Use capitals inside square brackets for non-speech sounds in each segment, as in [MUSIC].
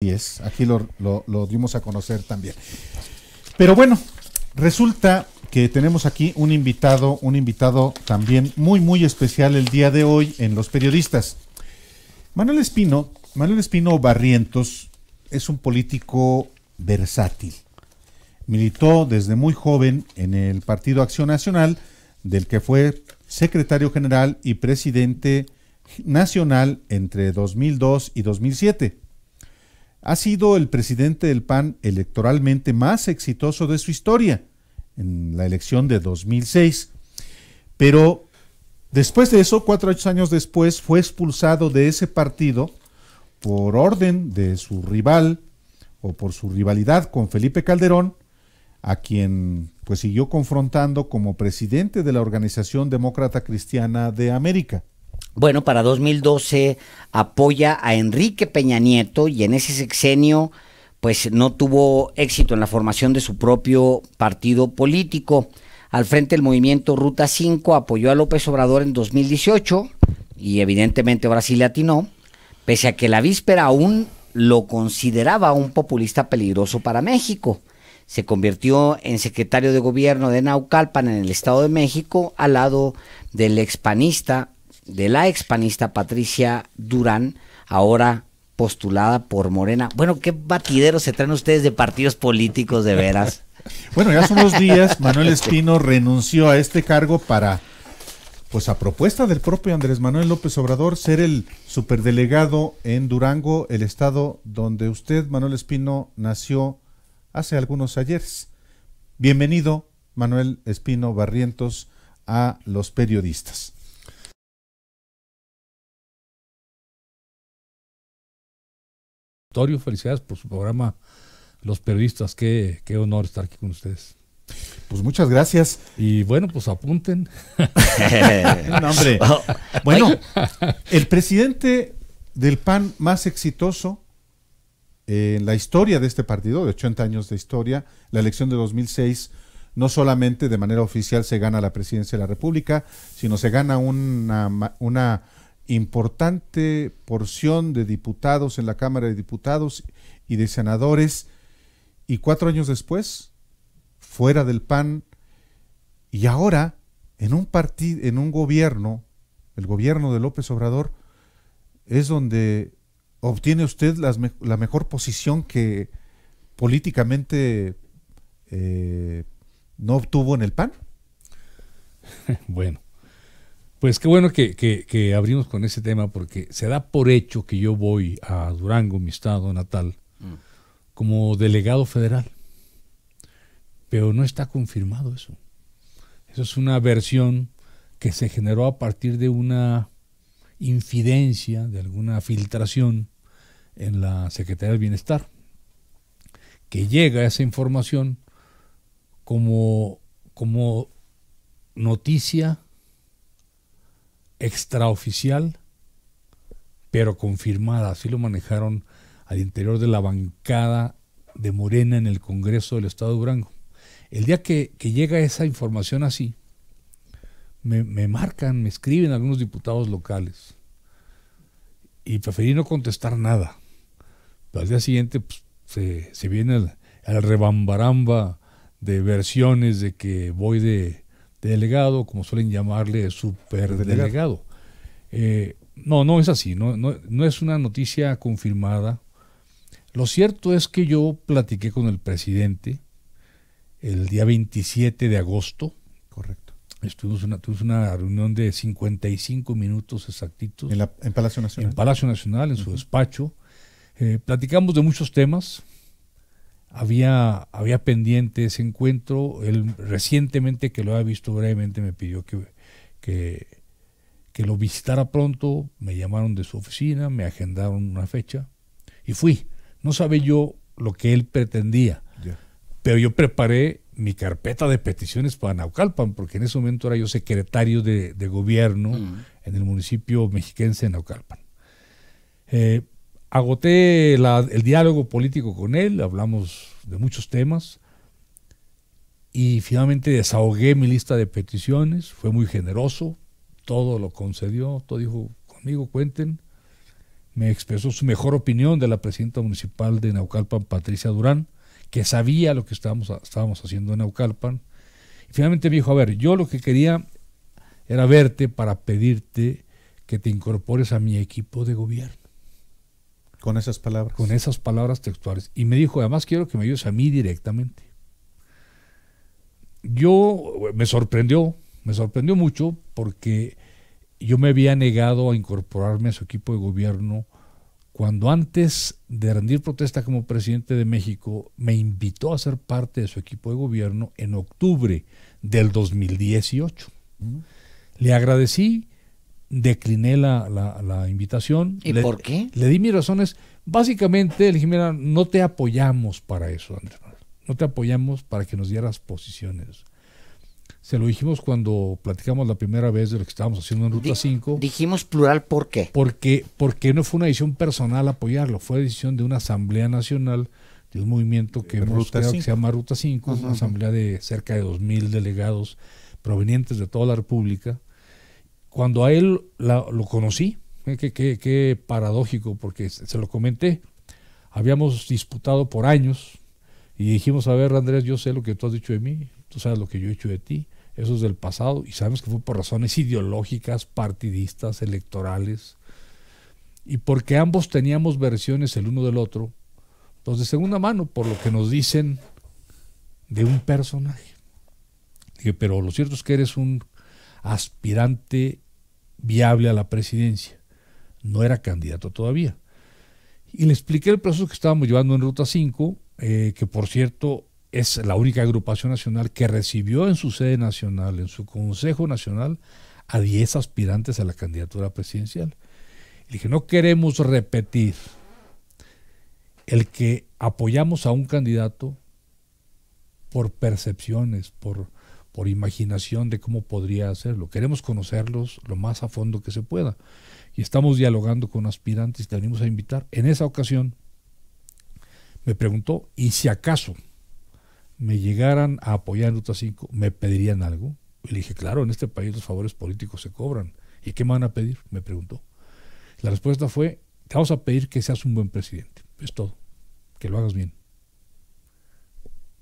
Así es, aquí lo, lo, dimos a conocer también. Pero bueno, resulta que tenemos aquí un invitado, un invitado también muy, muy especial el día de hoy en Los Periodistas. Manuel Espino, Manuel Espino Barrientos es un político versátil. Militó desde muy joven en el Partido Acción Nacional, del que fue secretario general y presidente nacional entre 2002 y 2007 ha sido el presidente del PAN electoralmente más exitoso de su historia en la elección de 2006. Pero después de eso, cuatro años después, fue expulsado de ese partido por orden de su rival o por su rivalidad con Felipe Calderón, a quien pues siguió confrontando como presidente de la Organización Demócrata Cristiana de América. Bueno, para 2012 apoya a Enrique Peña Nieto y en ese sexenio pues no tuvo éxito en la formación de su propio partido político. Al frente del movimiento Ruta 5 apoyó a López Obrador en 2018 y evidentemente Brasil le atinó, pese a que la víspera aún lo consideraba un populista peligroso para México. Se convirtió en secretario de gobierno de Naucalpan en el Estado de México al lado del expanista de la expanista Patricia Durán, ahora postulada por Morena. Bueno, qué batidero se traen ustedes de partidos políticos de veras. [LAUGHS] bueno, ya hace unos días Manuel [LAUGHS] Espino renunció a este cargo para, pues a propuesta del propio Andrés Manuel López Obrador, ser el superdelegado en Durango, el estado donde usted, Manuel Espino, nació hace algunos ayeres. Bienvenido, Manuel Espino Barrientos, a los periodistas. Felicidades por su programa, Los Periodistas. Qué, honor estar aquí con ustedes. Pues muchas gracias. Y bueno, pues apunten. [LAUGHS] hombre. [LAUGHS] Bueno, el presidente del PAN más exitoso en la historia de este partido, de 80 años de historia, la elección de 2006, no solamente de manera oficial se gana la presidencia de la República, sino se gana una, una importante porción de diputados en la Cámara de Diputados y de senadores, y cuatro años después, fuera del PAN, y ahora en un partido, en un gobierno, el gobierno de López Obrador, es donde obtiene usted la mejor posición que políticamente eh, no obtuvo en el PAN. [LAUGHS] Bueno, pues qué bueno que, abrimos con ese tema porque se da por hecho que yo voy a Durango, mi estado natal, mm. como delegado federal. Pero no está confirmado eso. Eso es una versión que se generó a partir de una infidencia, de alguna filtración en la Secretaría del Bienestar, que llega esa información como, como noticia extraoficial, pero confirmada. Así lo manejaron al interior de la bancada de Morena en el Congreso del Estado de Durango. El día que, llega esa información así, me, marcan, me escriben algunos diputados locales y preferí no contestar nada. Pero al día siguiente pues, se, viene el, el, rebambaramba de versiones de que voy de delegado, como suelen llamarle, superdelegado. Eh, no, no es así, no, no, es una noticia confirmada. Lo cierto es que yo platiqué con el presidente el día 27 de agosto. Correcto. Estuvimos una, tuvimos una reunión de 55 minutos exactitos. En, Palacio Nacional. En Palacio Nacional, en su despacho. Eh, platicamos de muchos temas había, había pendiente ese encuentro. Él recientemente que lo había visto brevemente me pidió que, que, que lo visitara pronto. Me llamaron de su oficina, me agendaron una fecha y fui. No sabía yo lo que él pretendía, pero yo preparé mi carpeta de peticiones para Naucalpan, porque en ese momento era yo secretario de, gobierno mm. en el municipio mexiquense de Naucalpan. Eh, agoté el diálogo político con él, hablamos de muchos temas y finalmente desahogué mi lista de peticiones, fue muy generoso, todo lo concedió, todo dijo, conmigo cuenten, me expresó su mejor opinión de la presidenta municipal de Naucalpan, Patricia Durán, que sabía lo que estábamos, estábamos haciendo en Naucalpan. Y finalmente me dijo, a ver, yo lo que quería era verte para pedirte que te incorpores a mi equipo de gobierno. Con esas palabras. Con esas palabras textuales. Y me dijo, además quiero que me ayudes a mí directamente. Yo eh, me sorprendió, me sorprendió mucho porque yo me había negado a incorporarme a su equipo de gobierno cuando antes de rendir protesta como presidente de México me invitó a ser parte de su equipo de gobierno en octubre del 2018. Le agradecí decliné la, invitación. ¿Y por qué? Le di mis razones. Básicamente, el dije, mira, no te apoyamos para eso, Andrés. No te apoyamos para que nos dieras posiciones. Se lo dijimos cuando platicamos la primera vez de lo que estábamos haciendo en Ruta 5. Dijimos plural, ¿por qué? Porque, porque no fue una decisión personal apoyarlo, fue la decisión de una Asamblea Nacional de un movimiento que, hemos se llama Ruta 5, una asamblea de cerca de 2.000 delegados provenientes de toda la República, cuando a él lo conocí, qué, paradójico, porque se lo comenté, habíamos disputado por años y dijimos, a ver, Andrés, yo sé lo que tú has dicho de mí, tú sabes lo que yo he hecho de ti, eso es del pasado y sabemos que fue por razones ideológicas, partidistas, electorales, y porque ambos teníamos versiones el uno del otro, pues de segunda mano, por lo que nos dicen de un personaje. Dije, pero lo cierto es que eres un aspirante viable a la presidencia. No era candidato todavía. Y le expliqué el proceso que estábamos llevando en Ruta 5, eh, que por cierto es la única agrupación nacional que recibió en su sede nacional, en su Consejo Nacional, a 10 aspirantes a la candidatura presidencial. y dije, no queremos repetir el que apoyamos a un candidato por percepciones, por por imaginación de cómo podría hacerlo. Queremos conocerlos lo más a fondo que se pueda. Y estamos dialogando con aspirantes te venimos a invitar. En esa ocasión me preguntó, ¿y si acaso me llegaran a apoyar en Ruta 5, me pedirían algo? Y le dije, claro, en este país los favores políticos se cobran. ¿Y qué me van a pedir? Me preguntó. La respuesta fue, te vamos a pedir que seas un buen presidente. Es todo. Que lo hagas bien.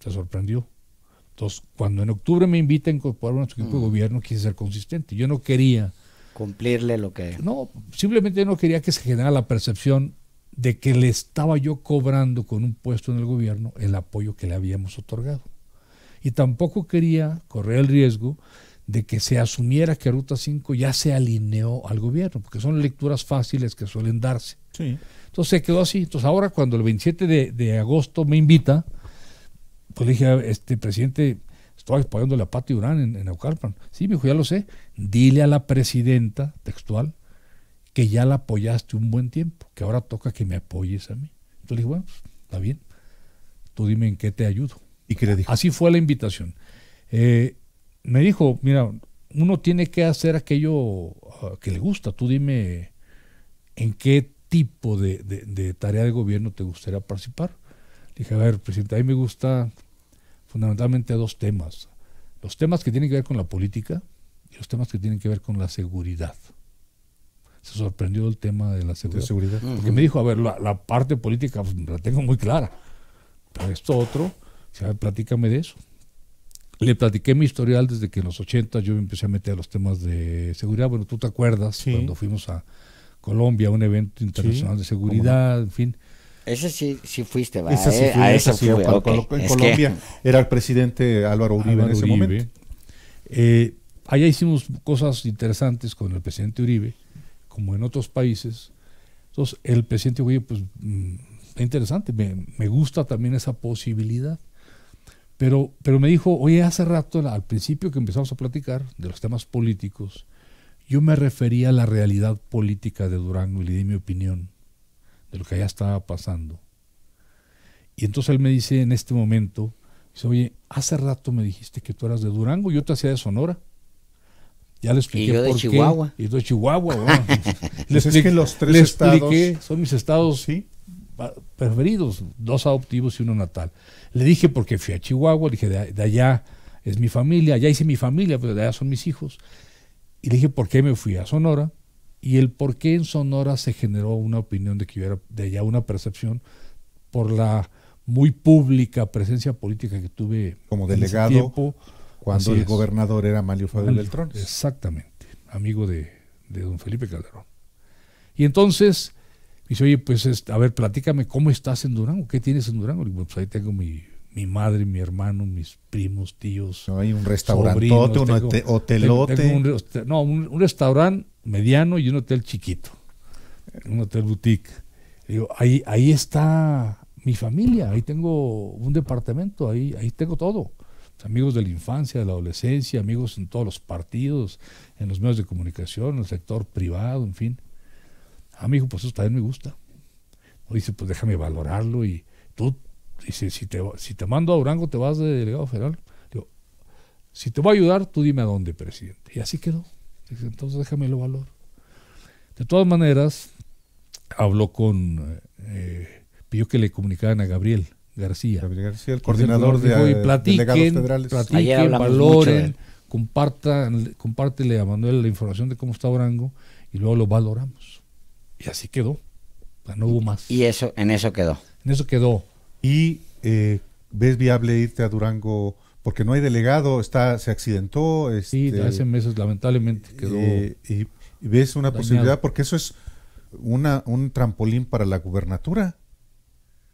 Se sorprendió. Entonces, cuando en octubre me invita a incorporar a nuestro equipo de mm. gobierno, quise ser consistente. Yo no quería... Cumplirle lo que... No, simplemente no quería que se generara la percepción de que le estaba yo cobrando con un puesto en el gobierno el apoyo que le habíamos otorgado. Y tampoco quería correr el riesgo de que se asumiera que Ruta 5 ya se alineó al gobierno, porque son lecturas fáciles que suelen darse. Sí. Entonces se quedó así. Entonces ahora cuando el 27 de agosto me invita, pues le dije, este presidente, estoy apoyando la Pati Urán en, en Sí, me dijo, ya lo sé. Dile a la presidenta textual que ya la apoyaste un buen tiempo, que ahora toca que me apoyes a mí. Entonces le dije, bueno, pues, está bien. Tú dime en qué te ayudo. ¿Y qué le dijo? Así fue la invitación. Eh, me dijo, mira, uno tiene que hacer aquello ah, que le gusta. Tú dime en qué tipo de tarea de gobierno te gustaría participar dije, a ver, presidente, a mí me gusta fundamentalmente dos temas. Los temas que tienen que ver con la política y los temas que tienen que ver con la seguridad. Se sorprendió el tema de la seguridad. Porque me dijo, a ver, la, parte política pues, la tengo muy clara. Pero esto otro, ver, platícame de eso. Le platiqué mi historial desde que en los 80 yo empecé a meter a los temas de seguridad. Bueno, tú te acuerdas cuando fuimos a Colombia a un evento internacional de seguridad, en fin. Ese sí, sí fuiste, va. sí eh, a fue, Colombia era el presidente Álvaro Uribe en ese momento. Eh, allá hicimos cosas interesantes con el presidente Uribe, como en otros países. Entonces, el presidente Uribe, pues, mm, es interesante, me, me, gusta también esa posibilidad. Pero, pero me dijo, oye, hace rato, al principio que empezamos a platicar de los temas políticos, yo me refería a la realidad política de Durango y le di mi opinión de lo que allá estaba pasando. Y entonces él me dice en este momento, dice, oye, hace rato me dijiste que tú eras de Durango, yo te hacía de Sonora. Ya le expliqué. Y yo de Chihuahua. Y yo de Chihuahua, les [LAUGHS] pues, expliqué, los tres estados. son mis estados preferidos, dos adoptivos y uno natal. Le dije porque fui a Chihuahua, le dije, de, allá es mi familia, allá hice mi familia, pero pues, de allá son mis hijos. Y le dije, ¿por qué me fui a Sonora? y el por qué en Sonora se generó una opinión de que hubiera de allá, una percepción por la muy pública presencia política que tuve como delegado cuando el gobernador era Mario Fabio Beltrón. Exactamente, amigo de, de, don Felipe Calderón. Y entonces dice, oye, pues a ver, platícame cómo estás en Durango, qué tienes en Durango. Y, pues ahí tengo mi, madre, mi hermano, mis primos, tíos. No, hay un restaurante, un hotelote. no, un restaurante mediano y un hotel chiquito, un hotel boutique. Digo, ahí, ahí está mi familia, ahí tengo un departamento, ahí, ahí tengo todo. Amigos de la infancia, de la adolescencia, amigos en todos los partidos, en los medios de comunicación, en el sector privado, en fin. Ah, me pues eso también me gusta. dice, pues déjame valorarlo y tú, dice, si te, si te mando a Durango, te vas de delegado federal. Digo, si te voy a ayudar, tú dime a dónde, presidente. Y así quedó entonces déjame lo valor. De todas maneras, habló con, eh, pidió que le comunicaran a Gabriel García. Gabriel García, el coordinador de, eh, Legados federales. Platiquen, valoren, compartan, compártele a Manuel la información de cómo está Durango y luego lo valoramos. Y así quedó. no hubo más. Y eso, en eso quedó. En eso quedó. ¿Y eh, ves viable irte a Durango porque no hay delegado, está, se accidentó. sí, este, hace meses lamentablemente quedó. Eh, y, ves una posibilidad, porque eso es una, un trampolín para la gubernatura.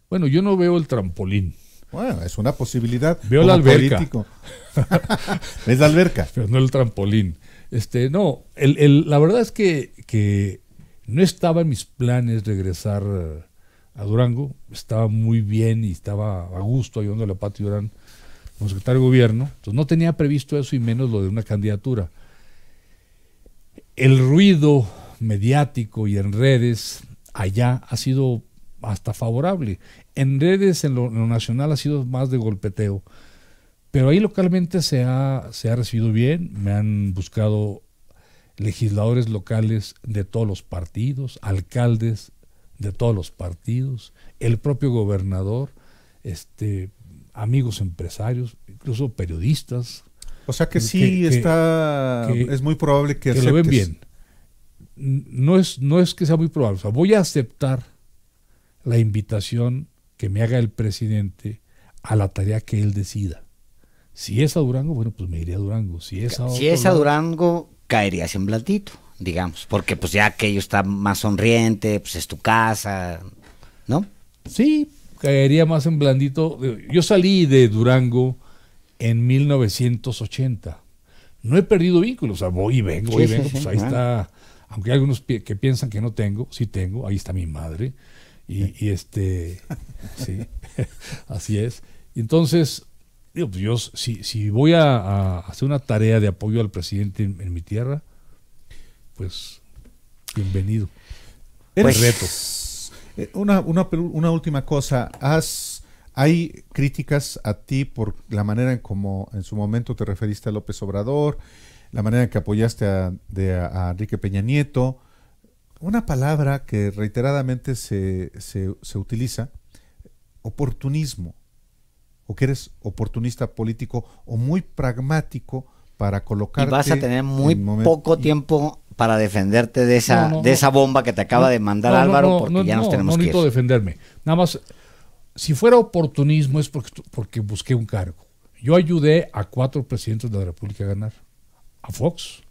Bueno, yo no veo el trampolín. Bueno, es una posibilidad. Veo la alberca. [LAUGHS] es la alberca. [LAUGHS] Pero no el trampolín. Este, no, el, el, la verdad es que, que no estaba en mis planes regresar a Durango. Estaba muy bien y estaba a gusto ayudándole a Pati Durán como secretario de gobierno. no tenía previsto eso y menos lo de una candidatura. El ruido mediático y en redes allá ha sido hasta favorable. En redes, en lo, nacional, ha sido más de golpeteo. Pero ahí localmente se ha, se ha recibido bien. Me han buscado legisladores locales de todos los partidos, alcaldes de todos los partidos, el propio gobernador, este, amigos empresarios, incluso periodistas. O sea que sí está, es muy probable que, que lo ven bien. No es, no es que sea muy probable, o sea, voy a aceptar la invitación que me haga el presidente a la tarea que él decida. Si es a Durango, bueno, pues me iría a Durango. Si es a, si es a Durango, caería en Blandito, digamos, porque pues ya aquello está más sonriente, pues es tu casa, ¿no? Sí, caería más en blandito. Yo salí de Durango en 1980. No he perdido vínculos, o voy y vengo, voy y vengo, pues ahí está. Aunque hay algunos que piensan que no tengo, sí tengo, ahí está mi madre. Y, este, [LAUGHS] sí, [LAUGHS] así es. Y Entonces, digo, pues yo, si, si voy a, hacer una tarea de apoyo al presidente en, mi tierra, pues bienvenido. Pues, reto. Eh, una, una, última cosa. ¿Hay críticas a ti por la manera en cómo en su momento te referiste a López Obrador, la manera en que apoyaste a, Enrique Peña Nieto? Una palabra que reiteradamente se, se utiliza, oportunismo, o que eres oportunista político o muy pragmático para Y vas a tener muy poco tiempo para defenderte de esa, de esa bomba que te acaba de mandar Álvaro, porque ya nos tenemos no que defenderme. Nada más, si fuera oportunismo es porque, porque busqué un cargo. Yo ayudé a cuatro presidentes de la República a ganar. A Fox,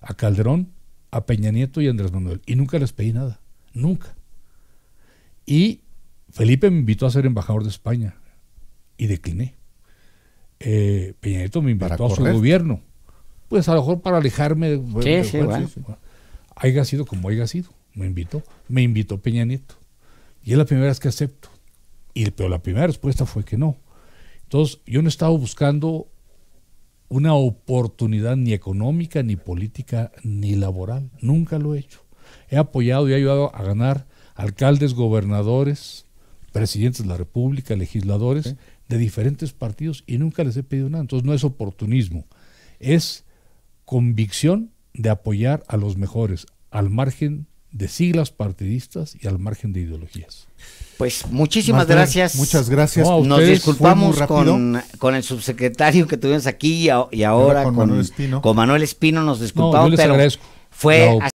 a Calderón, a Peña Nieto y a Andrés Manuel. Y nunca les pedí nada. Nunca. Y Felipe me invitó a ser embajador de España. Y decliné eh, Peña Nieto me invitó a su gobierno. Pues a lo mejor para alejarme de, sí, sí, bueno, Haya sido como haya sido, me invitó, me invitó Peña Nieto. Y es la primera vez que acepto. Y, pero la primera respuesta fue que no. Entonces, yo no estaba buscando una oportunidad ni económica, ni política, ni laboral. Nunca lo he hecho. He apoyado y he ayudado a ganar alcaldes, gobernadores, presidentes de la República, legisladores, de diferentes partidos y nunca les he pedido nada. Entonces no es oportunismo, es convicción de apoyar a los mejores, al margen de siglas partidistas y al margen de ideologías. Pues muchísimas gracias. Muchas gracias. Nos disculpamos con, el subsecretario que tuvimos aquí y, ahora con, Manuel Espino. Nos disculpamos, yo les agradezco. fue